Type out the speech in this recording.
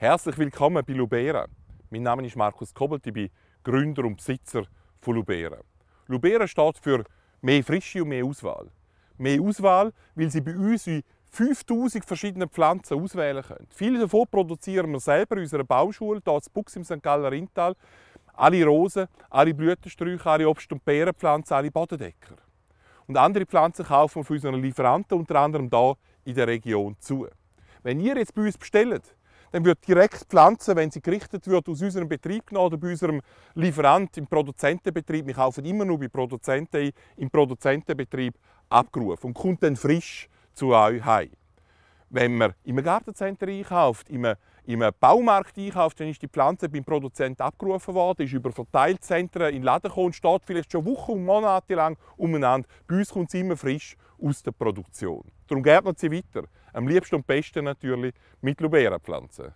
Herzlich willkommen bei Lubera. Mein Name ist Markus Kobelt, ich bin Gründer und Besitzer von Lubera. Lubera steht für mehr Frische und mehr Auswahl. Mehr Auswahl, weil Sie bei uns 5000 verschiedene Pflanzen auswählen können. Viele davon produzieren wir selber in unserer Bauschule, hier in Buchs im St. Galler Rintal. Alle Rosen, alle Blütensträucher, alle Obst- und Beerenpflanzen, alle Bodendecker. Und andere Pflanzen kaufen wir von unseren Lieferanten, unter anderem hier in der Region zu. Wenn ihr jetzt bei uns bestellt, dann wird direkt die Pflanze, wenn sie gerichtet wird, aus unserem Betrieb genommen oder bei unserem Lieferant im Produzentenbetrieb, wir kaufen immer nur bei Produzenten im Produzentenbetrieb abgerufen und kommt dann frisch zu euch heim. Wenn man im Gartencenter einkauft, im im Baumarkt einkauft, dann ist die Pflanze beim Produzenten abgerufen worden, ist über Verteilzentren in Laden gekommen steht vielleicht schon Wochen und Monate lang umeinander. Bei uns kommt sie immer frisch aus der Produktion. Darum gärtnet sie weiter. Am liebsten und besten natürlich mit Lubera-Pflanzen.